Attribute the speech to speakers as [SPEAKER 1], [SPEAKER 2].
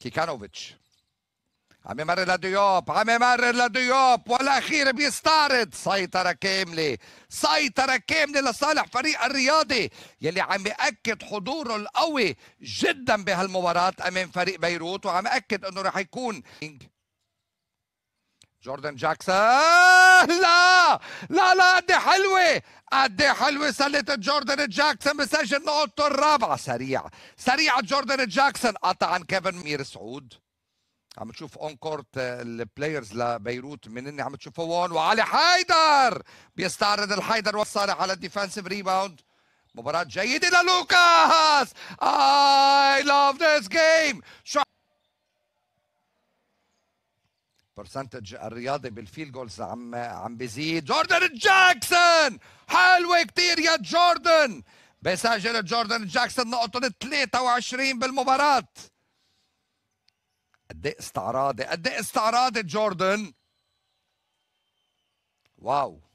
[SPEAKER 1] كيكانوفيتش عم يمرر لديوب عم يمرر لديوب والاخير بيستعرض سيطره كامله سيطره كامله لصالح فريق الرياضي يلي عم ياكد حضوره القوي جدا بهالمباراه امام فريق بيروت وعم ياكد انه رح يكون جوردن جاكسون لا لا لا قد حلوه ايه حلوه سله جوردن جاكسون بسجل نقطه الرابعه سريع سريع جوردن جاكسون قطع عن كيفن مير سعود عم تشوف اون كورت البلايرز لبيروت من اني عم تشوفه هون وعلي حيدر بيستعرض الحيدر والصالح على الديفنسيف ريباوند مباراة جيدة للوكاس اي لاف ذيس جيم شو برسنتج الرياضي بالفيل جولز عم عم بيزيد جوردن جاكسون حلوة كتير يا جوردن بيسجل جوردن جاكسون نقطة 23 بالمباراة قد ايه استعراضي قد ايه استعراضي جوردن واو